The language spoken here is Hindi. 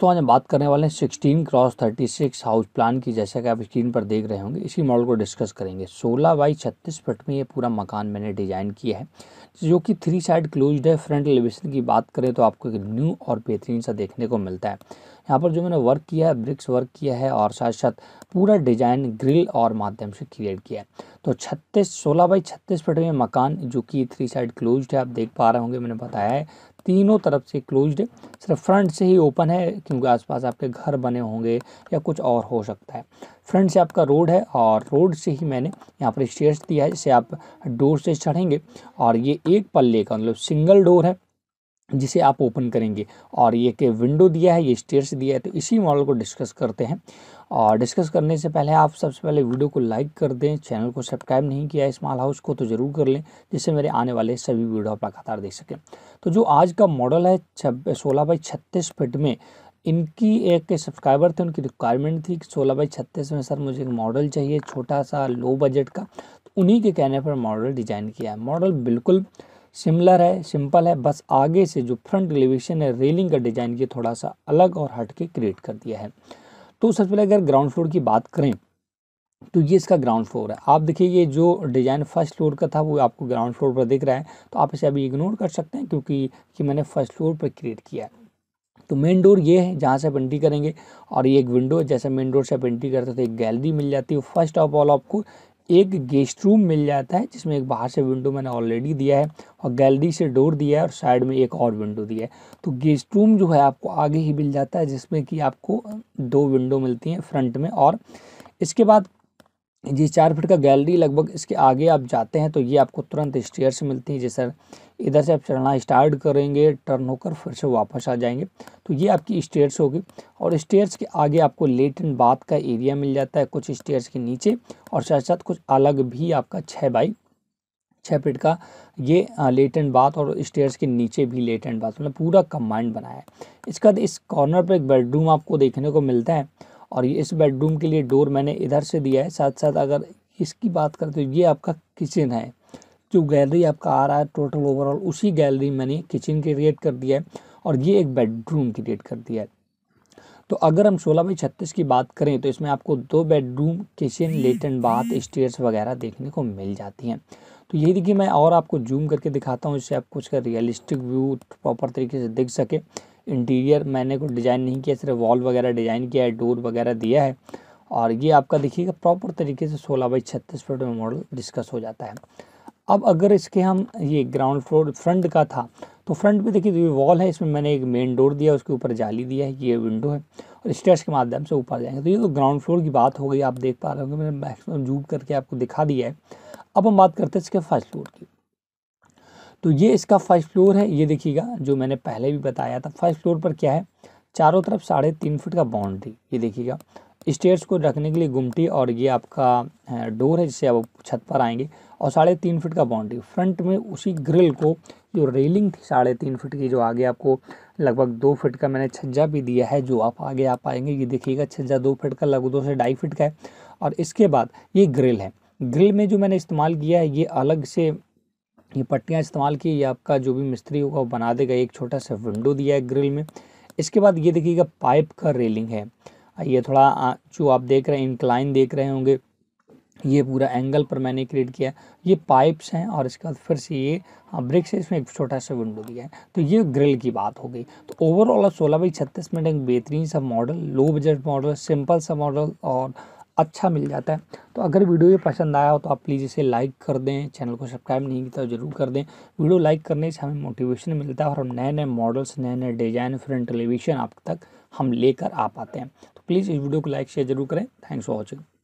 दोस्तों आज हम बात करने वाले हैं sixteen cross thirty six house plan की जैसा कि आप स्क्रीन पर देख रहे होंगे इसी मॉडल को डिस्कस करेंगे सोलह बाई छत्तीस फीट में ये पूरा मकान मैंने डिज़ाइन किया है जो कि थ्री साइड क्लोज्ड है फ्रंट एलिवेशन की बात करें तो आपको एक न्यू और बेहतरीन सा देखने को मिलता है यहाँ पर जो मैंने वर्क किया है ब्रिक्स वर्क किया है और साथ साथ पूरा डिज़ाइन ग्रिल और माध्यम से क्रिएट किया है तो छत्तीस सोलह बाई छत्तीस फीट में मकान जो कि थ्री साइड क्लोज्ड है आप देख पा रहे होंगे मैंने बताया है तीनों तरफ से क्लोज्ड है सिर्फ फ्रंट से ही ओपन है क्योंकि आसपास आपके घर बने होंगे या कुछ और हो सकता है फ्रंट से आपका रोड है और रोड से ही मैंने यहाँ पर स्टेयर्स दिया है जिसे आप डोर से चढ़ेंगे और ये एक पल्ले का मतलब सिंगल डोर है जिसे आप ओपन करेंगे और ये के विंडो दिया है ये स्टेयर्स दिया है तो इसी मॉडल को डिस्कस करते हैं और डिस्कस करने से पहले आप सबसे पहले वीडियो को लाइक कर दें चैनल को सब्सक्राइब नहीं किया है स्मॉल हाउस को तो ज़रूर कर लें जिससे मेरे आने वाले सभी वीडियो आप लगातार देख सकें तो जो आज का मॉडल है सोलह बाई छत्तीस फिट में इनकी एक सब्सक्राइबर थे उनकी रिक्वायरमेंट थी कि सोलह बाई छत्तीस में सर मुझे एक मॉडल चाहिए छोटा सा लो बजट का तो उन्हीं के कहने पर मॉडल डिज़ाइन किया है मॉडल बिल्कुल सिमिलर है सिंपल है बस आगे से जो फ्रंट एलिवेशन है रेलिंग का डिज़ाइन ये थोड़ा सा अलग और हट के क्रिएट कर दिया है तो सबसे पहले अगर ग्राउंड फ्लोर की बात करें तो ये इसका ग्राउंड फ्लोर है आप देखिए ये जो डिज़ाइन फर्स्ट फ्लोर का था वो आपको ग्राउंड फ्लोर पर दिख रहा है तो आप इसे अभी इग्नोर कर सकते हैं क्योंकि ये मैंने फर्स्ट फ्लोर पर क्रिएट किया है तो मेन डोर ये है जहाँ से आप एंट्री करेंगे और ये एक विंडो है जैसे मेन डोर से आप एंट्री करते तो एक गैलरी मिल जाती है फर्स्ट ऑफ ऑल आपको एक गेस्ट रूम मिल जाता है जिसमें एक बाहर से विंडो मैंने ऑलरेडी दिया है और गैलरी से डोर दिया है और साइड में एक और विंडो दिया है तो गेस्ट रूम जो है आपको आगे ही मिल जाता है जिसमें कि आपको दो विंडो मिलती हैं फ्रंट में और इसके बाद जी चार फीट का गैलरी लगभग इसके आगे आप जाते हैं तो ये आपको तुरंत स्टेयर्स मिलती हैं जैसे इधर से आप चढ़ना स्टार्ट करेंगे टर्न होकर फिर से वापस आ जाएंगे तो ये आपकी स्टेयर्स होगी और स्टेयर्स के आगे आपको लेट एंड बाथ का एरिया मिल जाता है कुछ स्टेयर्स के नीचे और साथ साथ कुछ अलग भी आपका छः बाई छः फिट का ये लेट एंड बाथ और स्टेयर्स के नीचे भी लेट एंड बाथ मतलब पूरा कमांड बनाया है इसके बाद इस कॉर्नर पर एक बेडरूम आपको देखने को मिलता है और ये इस बेडरूम के लिए डोर मैंने इधर से दिया है साथ साथ अगर इसकी बात करें तो ये आपका किचन है जो गैलरी आपका आ रहा है टोटल ओवरऑल उसी गैलरी मैंने किचन क्रिएट कर दिया है और ये एक बेडरूम क्रिएट कर दिया है तो अगर हम सोलह बाई छत्तीस की बात करें तो इसमें आपको दो bedroom kitchen lat and bath stairs वगैरह देखने को मिल जाती हैं तो यही देखिए मैं और आपको जूम करके दिखाता हूँ इससे आपको उसका रियलिस्टिक व्यू प्रॉपर तरीके से दिख सके इंटीरियर मैंने कुछ डिज़ाइन नहीं किया सिर्फ वॉल वगैरह डिज़ाइन किया है डोर वगैरह दिया है और ये आपका देखिएगा प्रॉपर तरीके से सोलह बाई छत्तीस फुट में मॉडल डिस्कस हो जाता है अब अगर इसके हम ये ग्राउंड फ्लोर फ्रंट का था तो फ्रंट पे देखिए ये वॉल है इसमें मैंने एक मेन डोर दिया उसके ऊपर जाली दिया है ये विंडो है और स्टेयर्स के माध्यम से ऊपर जाएंगे तो ये तो ग्राउंड फ्लोर की बात हो गई आप देख पा रहे होंगे मैंने मैक्सिमम जूम करके आपको दिखा दिया है अब हम बात करते हैं इसके फर्स्ट फ्लोर की तो ये इसका फर्स्ट फ्लोर है ये देखिएगा जो मैंने पहले भी बताया था फर्स्ट फ्लोर पर क्या है चारों तरफ साढ़े तीन फुट का बाउंड्री ये देखिएगा स्टेयर्स को रखने के लिए गुमटी और ये आपका डोर है जिससे आप छत पर आएंगे और साढ़े तीन फिट का बाउंड्री फ्रंट में उसी ग्रिल को जो रेलिंग थी साढ़े तीन फिट की जो आगे आपको लगभग दो फिट का मैंने छज्जा भी दिया है जो आप आगे आ पाएंगे ये देखिएगा छज्जा दो फिट का लगभग दो से ढाई फिट का है और इसके बाद ये ग्रिल है ग्रिल में जो मैंने इस्तेमाल किया है ये अलग से ये पट्टियाँ इस्तेमाल की ये आपका जो भी मिस्त्री होगा वो बना देगा एक छोटा सा विंडो दिया है ग्रिल में इसके बाद ये देखिएगा पाइप का रेलिंग है ये थोड़ा जो आप देख रहे हैं इंक्लाइन देख रहे होंगे ये पूरा एंगल पर मैंने क्रिएट किया ये पाइप्स हैं और इसके बाद फिर से ये हाँ ब्रिक से इसमें एक छोटा सा विंडो दिया है तो ये ग्रिल की बात हो गई तो ओवरऑल सोलह बाई छत्तीस मिनट एक बेहतरीन सा model low budget model simple सा मॉडल और अच्छा मिल जाता है तो अगर वीडियो ये पसंद आया हो तो आप प्लीज़ इसे लाइक कर दें चैनल को सब्सक्राइब नहीं किया तो जरूर कर दें वीडियो लाइक करने से हमें मोटिवेशन मिलता है और हम नए नए मॉडल्स नए नए डिज़ाइन फिर टेलीविज़न आप तक हम लेकर आ पाते हैं तो प्लीज़ इस वीडियो को लाइक शेयर जरूर करें थैंक्स फॉर वॉचिंग